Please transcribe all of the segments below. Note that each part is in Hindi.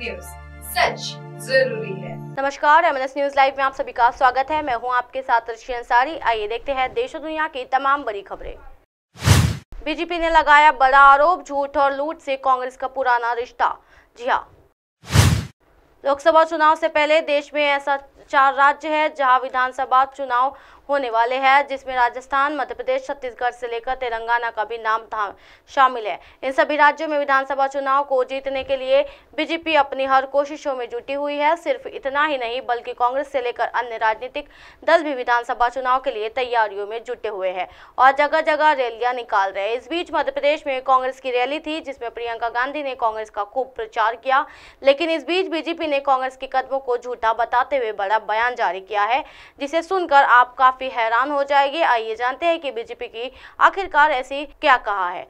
न्यूज सच जरूरी है नमस्कार एम न्यूज लाइव में आप सभी का स्वागत है मैं हूं आपके साथ ऋषि अंसारी आइए देखते हैं देश और दुनिया की तमाम बड़ी खबरें बीजेपी ने लगाया बड़ा आरोप झूठ और लूट से कांग्रेस का पुराना रिश्ता जी हाँ लोकसभा चुनाव से पहले देश में ऐसा चार राज्य है जहां विधानसभा चुनाव होने वाले हैं जिसमें राजस्थान मध्य प्रदेश छत्तीसगढ़ से लेकर तेलंगाना का भी नाम शामिल है इन सभी राज्यों में विधानसभा चुनाव को जीतने के लिए बीजेपी अपनी हर कोशिशों में जुटी हुई है सिर्फ इतना ही नहीं बल्कि कांग्रेस से लेकर अन्य राजनीतिक दल भी विधानसभा चुनाव के लिए तैयारियों में जुटे हुए हैं और जगह जगह रैलियां निकाल रहे हैं इस बीच मध्य प्रदेश में कांग्रेस की रैली थी जिसमें प्रियंका गांधी ने कांग्रेस का खूब प्रचार किया लेकिन इस बीच बीजेपी ने कांग्रेस के कदमों को झूठा बताते हुए बड़ा बयान जारी किया है जिसे सुनकर आप काफी काफी हैरान हो जाएगी आइए जानते हैं कि बीजेपी की आखिरकार ऐसी क्या कहा है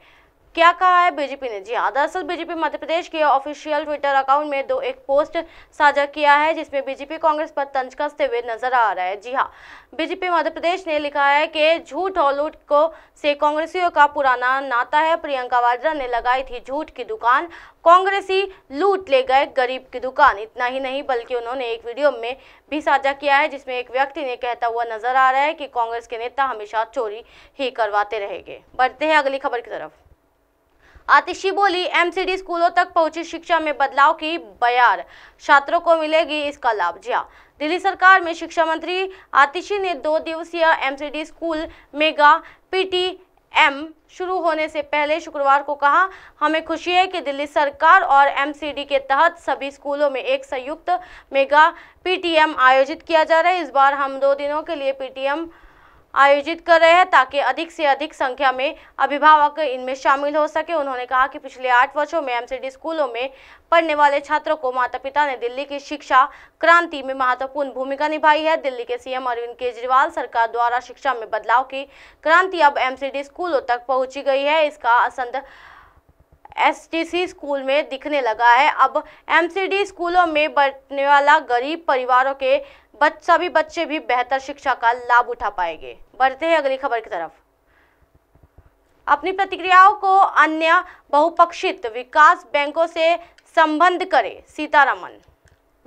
क्या कहा है बीजेपी ने जी हाँ दरअसल बीजेपी मध्य प्रदेश के ऑफिशियल ट्विटर अकाउंट में दो एक पोस्ट साझा किया है जिसमें बीजेपी कांग्रेस पर तंज कसते हुए नजर आ रहा है जी हाँ बीजेपी मध्य प्रदेश ने लिखा है कि झूठ और लूट को से कांग्रेसियों का पुराना नाता है प्रियंका वाड्रा ने लगाई थी झूठ की दुकान कांग्रेसी लूट ले गए गरीब की दुकान इतना ही नहीं बल्कि उन्होंने एक वीडियो में भी साझा किया है जिसमें एक व्यक्ति ने कहता हुआ नजर आ रहा है कि कांग्रेस के नेता हमेशा चोरी ही करवाते रहेंगे बढ़ते हैं अगली खबर की तरफ आतिशी बोली एमसीडी स्कूलों तक पहुंची शिक्षा में बदलाव की बयार छात्रों को मिलेगी इसका लाभ जिया हाँ, दिल्ली सरकार में शिक्षा मंत्री आतिशी ने दो दिवसीय MCD school mega PT M शुरू होने से पहले शुक्रवार को कहा हमें खुशी है कि दिल्ली सरकार और एमसीडी के तहत सभी स्कूलों में एक संयुक्त मेगा पीटीएम आयोजित किया जा रहा है इस बार हम दो दिनों के लिए पीटीएम आयोजित कर रहे हैं ताकि अधिक से अधिक संख्या में अभिभावक इनमें शामिल हो सके उन्होंने कहा कि पिछले आठ वर्षों में एमसीडी स्कूलों में पढ़ने वाले छात्रों को माता पिता ने दिल्ली की शिक्षा क्रांति में महत्वपूर्ण भूमिका निभाई है दिल्ली के सीएम अरविंद केजरीवाल सरकार द्वारा शिक्षा में बदलाव की क्रांति अब एम स्कूलों तक पहुंची गई है इसका असंद एसटीसी स्कूल में दिखने लगा है अब एमसीडी स्कूलों में बढ़ने वाला गरीब परिवारों के बच सभी बच्चे भी बेहतर शिक्षा का लाभ उठा पाएंगे बढ़ते हैं अगली खबर की तरफ अपनी प्रतिक्रियाओं को अन्य बहुपक्षित विकास बैंकों से संबंध करें सीतारमन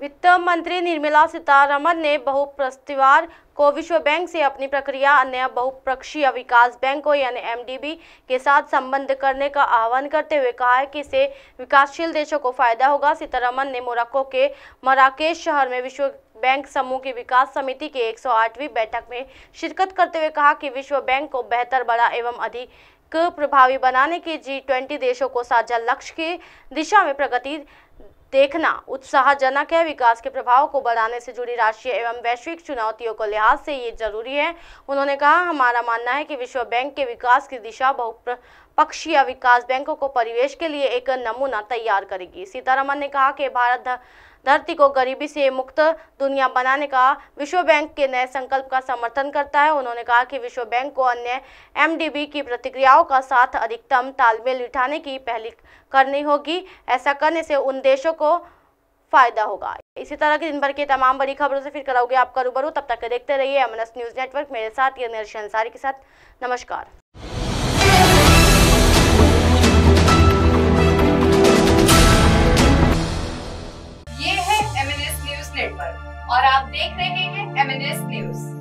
वित्त मंत्री निर्मला सीतारमन ने बहुप्रस्तिवार को विश्व बैंक से अपनी प्रक्रिया अन्य बहुपक्षीय विकास बैंकों यानी एमडीबी के साथ संबंध करने का आह्वान करते हुए कहा है कि इसे विकासशील देशों को फायदा होगा सीतारमन ने मोरक्को के मराकेश शहर में विश्व बैंक समूह की विकास समिति की 108वीं बैठक में शिरकत करते हुए कहा कि विश्व बैंक को बेहतर बड़ा एवं अधिक प्रभावी बनाने के जी ट्वेंटी देशों को साझा लक्ष्य की दिशा में प्रगति देखना उत्साहजनक है विकास के प्रभाव को बढ़ाने से जुड़ी राष्ट्रीय एवं वैश्विक चुनौतियों को लिहाज से ये जरूरी है उन्होंने कहा हमारा मानना है कि विश्व बैंक के विकास की दिशा बहु पक्षीय विकास बैंकों को परिवेश के लिए एक नमूना तैयार करेगी सीतारमन ने कहा कि भारत धरती को गरीबी से मुक्त दुनिया बनाने का विश्व बैंक के नए संकल्प का समर्थन करता है उन्होंने कहा कि विश्व बैंक को अन्य एमडीबी की प्रतिक्रियाओं का साथ अधिकतम तालमेल बिठाने की पहली करनी होगी ऐसा करने से उन देशों को फ़ायदा होगा इसी तरह की दिन भर की तमाम बड़ी खबरों से फिर कराओगे आपका रूबरू तब तक देखते रहिए एमएनएस न्यूज़ नेटवर्क मेरे साथ ये निर्शन अंसारी के साथ नमस्कार और आप देख रहे हैं एमएनएस न्यूज